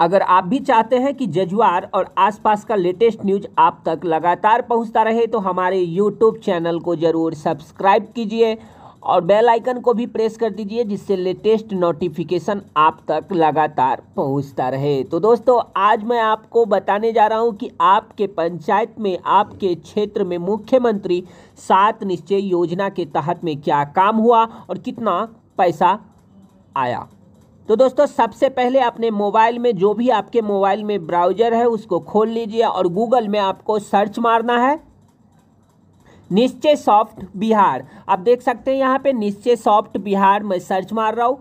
अगर आप भी चाहते हैं कि जजुआर और आसपास का लेटेस्ट न्यूज आप तक लगातार पहुंचता रहे तो हमारे यूट्यूब चैनल को ज़रूर सब्सक्राइब कीजिए और बेल आइकन को भी प्रेस कर दीजिए जिससे लेटेस्ट नोटिफिकेशन आप तक लगातार पहुंचता रहे तो दोस्तों आज मैं आपको बताने जा रहा हूं कि आपके पंचायत में आपके क्षेत्र में मुख्यमंत्री सात निश्चय योजना के तहत में क्या काम हुआ और कितना पैसा आया तो दोस्तों सबसे पहले अपने मोबाइल में जो भी आपके मोबाइल में ब्राउजर है उसको खोल लीजिए और गूगल में आपको सर्च मारना है निश्चय सॉफ्ट बिहार आप देख सकते हैं यहाँ पे निश्चय सॉफ्ट बिहार मैं सर्च मार रहा हूँ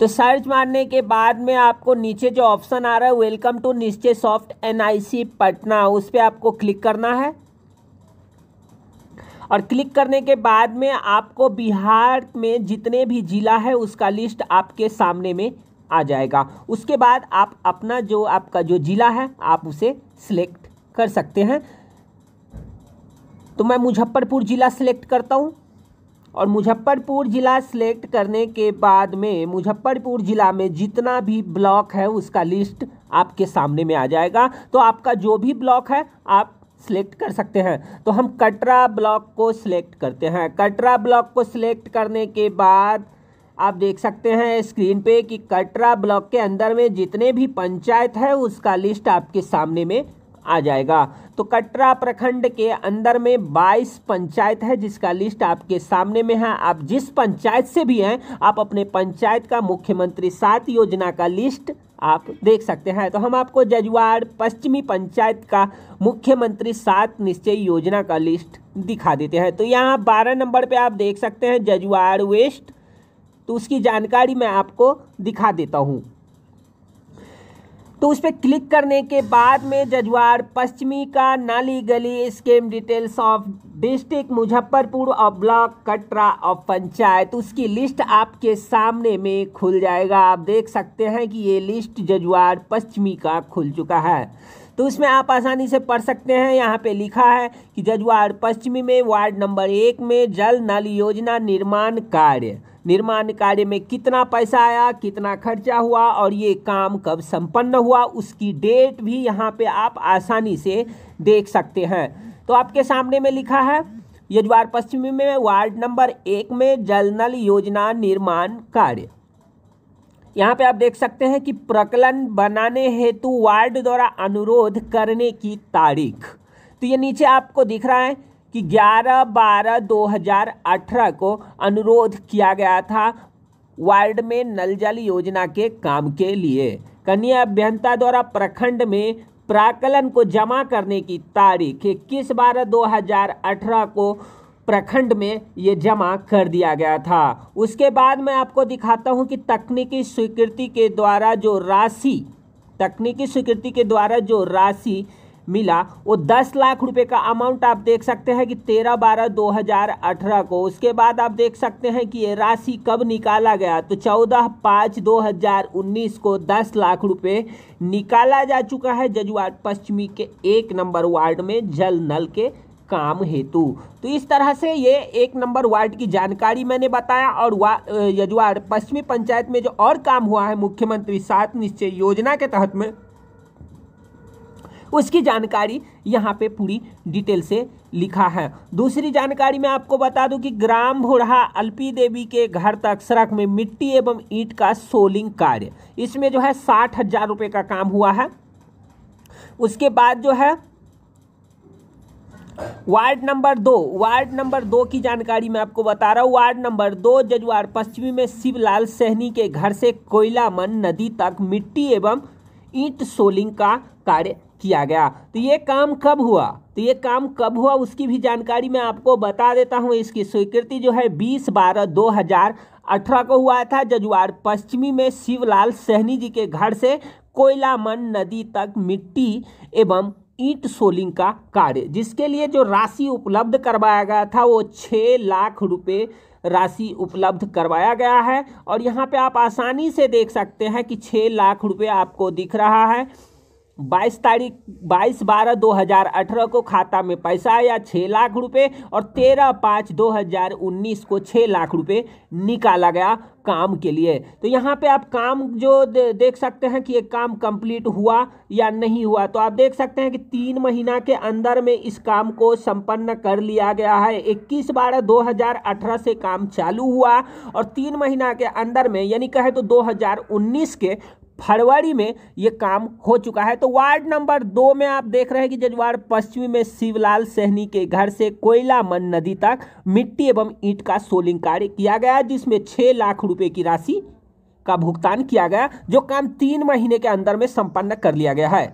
तो सर्च मारने के बाद में आपको नीचे जो ऑप्शन आ रहा है welcome to Nishchay soft NIC Patna उस पर आपको क्लिक करना है और क्लिक करने के बाद में आपको बिहार में जितने भी ज़िला है उसका लिस्ट आपके सामने में आ जाएगा उसके बाद आप अपना जो आपका जो ज़िला है आप उसे सिलेक्ट कर सकते हैं तो मैं मुजफ्फरपुर ज़िला सिलेक्ट करता हूँ और मुजफ्फरपुर ज़िला सेलेक्ट करने के बाद में मुजफ्फरपुर ज़िला में जितना भी ब्लॉक है उसका लिस्ट आपके सामने में आ जाएगा तो आपका जो भी ब्लॉक है आप सिलेक्ट कर सकते हैं तो हम कटरा ब्लॉक को सिलेक्ट करते हैं कटरा ब्लॉक को सिलेक्ट करने के बाद आप देख सकते हैं स्क्रीन पे कि कटरा ब्लॉक के अंदर में जितने भी पंचायत है उसका लिस्ट आपके सामने में आ जाएगा तो कटरा प्रखंड के अंदर में 22 पंचायत है जिसका लिस्ट आपके सामने में है आप जिस पंचायत से भी हैं आप अपने पंचायत का मुख्यमंत्री सात योजना का लिस्ट आप देख सकते हैं तो हम आपको जजुआर पश्चिमी पंचायत का मुख्यमंत्री सात निश्चय योजना का लिस्ट दिखा देते हैं तो यहाँ बारह नंबर पर आप देख सकते हैं जजुआर वेस्ट तो उसकी जानकारी मैं आपको दिखा देता हूँ तो उस पर क्लिक करने के बाद में जजवार पश्चिमी का नाली गली scheme details of district Muzaffarpur और ब्लॉक कटरा और पंचायत उसकी लिस्ट आपके सामने में खुल जाएगा आप देख सकते हैं कि ये लिस्ट जजवार पश्चिमी का खुल चुका है तो इसमें आप आसानी से पढ़ सकते हैं यहाँ पे लिखा है कि जजवार पश्चिमी में वार्ड नंबर एक में जल नल योजना निर्माण कार्य निर्माण कार्य में कितना पैसा आया कितना खर्चा हुआ और ये काम कब संपन्न हुआ उसकी डेट भी यहाँ पे आप आसानी से देख सकते हैं तो आपके सामने में लिखा है यजवार पश्चिमी में वार्ड नंबर एक में जल नल योजना निर्माण कार्य यहाँ पे आप देख सकते हैं कि प्रकलन बनाने हेतु वार्ड द्वारा अनुरोध करने की तारीख तो ये नीचे आपको दिख रहा है कि 11 बारह 2018 को अनुरोध किया गया था वार्ड में नल जल योजना के काम के लिए कन्या अभ्यंता द्वारा प्रखंड में प्राकलन को जमा करने की तारीख इक्कीस बारह 2018 को प्रखंड में ये जमा कर दिया गया था उसके बाद मैं आपको दिखाता हूँ कि तकनीकी स्वीकृति के द्वारा जो राशि तकनीकी स्वीकृति के द्वारा जो राशि मिला वो दस लाख रुपए का अमाउंट आप देख सकते हैं कि तेरह बारह दो हजार अठारह को उसके बाद आप देख सकते हैं कि ये राशि कब निकाला गया तो चौदह पाँच दो हजार उन्नीस को दस लाख रुपए निकाला जा चुका है जजुआर पश्चिमी के एक नंबर वार्ड में जल नल के काम हेतु तो इस तरह से ये एक नंबर वार्ड की जानकारी मैंने बताया और यजुआर पश्चिमी पंचायत में जो और काम हुआ है मुख्यमंत्री सात निश्चय योजना के तहत में उसकी जानकारी यहाँ पे पूरी डिटेल से लिखा है दूसरी जानकारी मैं आपको बता दूं कि ग्राम भोड़ा अल्पी देवी के घर तक सड़क में मिट्टी एवं ईंट का सोलिंग कार्य इसमें जो है साठ हजार रुपये का काम हुआ है उसके बाद जो है वार्ड नंबर दो वार्ड नंबर दो की जानकारी मैं आपको बता रहा हूँ वार्ड नंबर दो जजुआर पश्चिमी में शिवलाल सहनी के घर से कोयलामन नदी तक मिट्टी एवं ईंट सोलिंग का कार्य किया गया तो ये काम कब हुआ तो ये काम कब हुआ उसकी भी जानकारी मैं आपको बता देता हूँ इसकी स्वीकृति जो है बीस बारह दो हजार अठारह को हुआ था जजुआर पश्चिमी में शिवलाल सहनी जी के घर से कोयलामन नदी तक मिट्टी एवं ईंट सोलिंग का कार्य जिसके लिए जो राशि उपलब्ध करवाया गया था वो छः लाख रुपए राशि उपलब्ध करवाया गया है और यहाँ पे आप आसानी से देख सकते हैं कि छः लाख रुपए आपको दिख रहा है बाईस तारीख बाईस बारह दो हज़ार अठारह को खाता में पैसा आया छः लाख रुपए और तेरह पाँच दो हज़ार उन्नीस को छः लाख रुपए निकाला गया काम के लिए तो यहाँ पे आप काम जो दे, देख सकते हैं कि ये काम कंप्लीट हुआ या नहीं हुआ तो आप देख सकते हैं कि तीन महीना के अंदर में इस काम को संपन्न कर लिया गया है इक्कीस बारह दो हज़ार अठारह से काम चालू हुआ और तीन महीना के अंदर में यानी कहे तो दो हज़ार उन्नीस के फरवरी में ये काम हो चुका है तो वार्ड नंबर दो में आप देख रहे हैं कि जजवार पश्चिमी में शिवलाल सहनी के घर से कोयला मन नदी तक मिट्टी एवं ईंट का सोलिंग कार्य किया गया जिसमें छः लाख रुपए की राशि का भुगतान किया गया जो काम तीन महीने के अंदर में संपन्न कर लिया गया है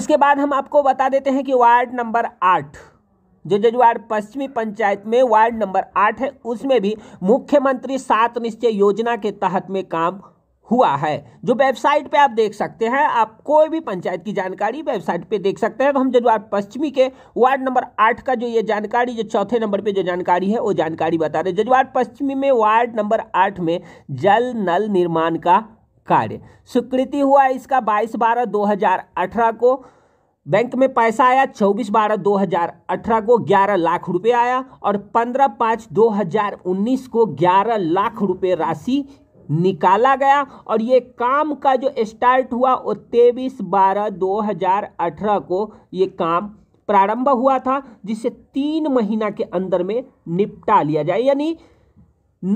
उसके बाद हम आपको बता देते हैं कि वार्ड नंबर आठ जो जजुआर पश्चिमी पंचायत में वार्ड नंबर आठ है उसमें भी मुख्यमंत्री सात निश्चय योजना के तहत में काम हुआ है जो वेबसाइट पे आप देख सकते हैं आप कोई भी पंचायत की जानकारी वेबसाइट पे देख सकते हैं तो हम जजवार पश्चिमी के वार्ड नंबर आठ का जो ये जानकारी जो चौथे नंबर पे जो जानकारी है वो जानकारी बता रहे जजवार पश्चिमी में वार्ड नंबर आठ में जल नल निर्माण का कार्य स्वीकृति हुआ इसका बाईस बारह दो को बैंक में पैसा आया 24 बारह 2018 को 11 लाख रुपए आया और 15 पाँच 2019 को 11 लाख रुपए राशि निकाला गया और ये काम का जो स्टार्ट हुआ वो तेईस बारह 2018 को ये काम प्रारंभ हुआ था जिसे तीन महीना के अंदर में निपटा लिया जाए यानी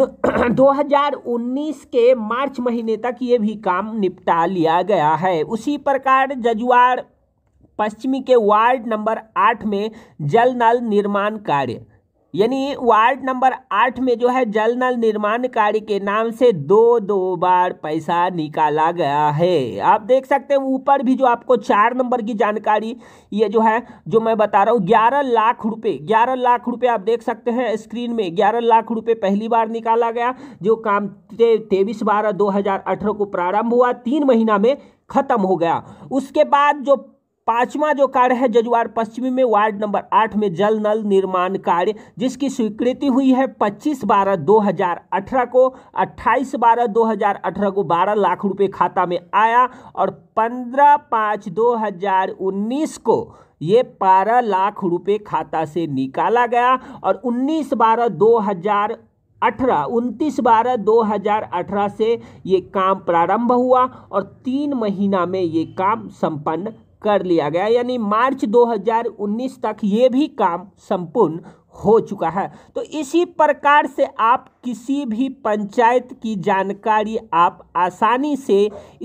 2019 के मार्च महीने तक ये भी काम निपटा लिया गया है उसी प्रकार जजुआर पश्चिमी के वार्ड नंबर आठ में जल नल निर्माण कार्य यानी वार्ड नंबर आठ में जो है जल नल निर्माण कार्य के नाम से दो दो बार पैसा निकाला गया है आप देख सकते हैं ऊपर भी जो आपको चार नंबर की जानकारी ये जो है जो मैं बता रहा हूँ ग्यारह लाख रुपए ग्यारह लाख रुपए आप देख सकते हैं स्क्रीन में ग्यारह लाख रुपए पहली बार निकाला गया जो काम तेईस बारह दो को प्रारंभ हुआ तीन महीना में खत्म हो गया उसके बाद जो पांचवा जो कार्य है जजुआर पश्चिमी में वार्ड नंबर आठ में जल नल निर्माण कार्य जिसकी स्वीकृति हुई है 25 बारह 2018 को 28 बारह 2018 को 12 लाख रुपए खाता में आया और 15 पाँच 2019 को ये बारह लाख रुपए खाता से निकाला गया और 19 बारह 2000 अठारह उनतीस बारह दो हजार अठारह से ये काम प्रारंभ हुआ और तीन महीना में ये काम संपन्न कर लिया गया यानी मार्च 2019 तक ये भी काम संपूर्ण हो चुका है तो इसी प्रकार से आप किसी भी पंचायत की जानकारी आप आसानी से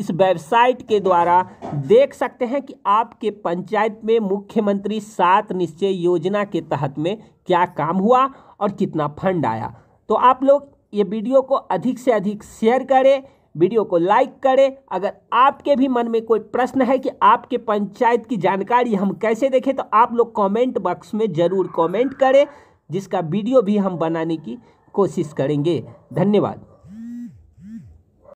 इस वेबसाइट के द्वारा देख सकते हैं कि आपके पंचायत में मुख्यमंत्री सात निश्चय योजना के तहत में क्या काम हुआ और कितना फंड आया तो आप लोग ये वीडियो को अधिक से अधिक शेयर करें वीडियो को लाइक करें अगर आपके भी मन में कोई प्रश्न है कि आपके पंचायत की जानकारी हम कैसे देखें तो आप लोग कमेंट बॉक्स में ज़रूर कमेंट करें जिसका वीडियो भी हम बनाने की कोशिश करेंगे धन्यवाद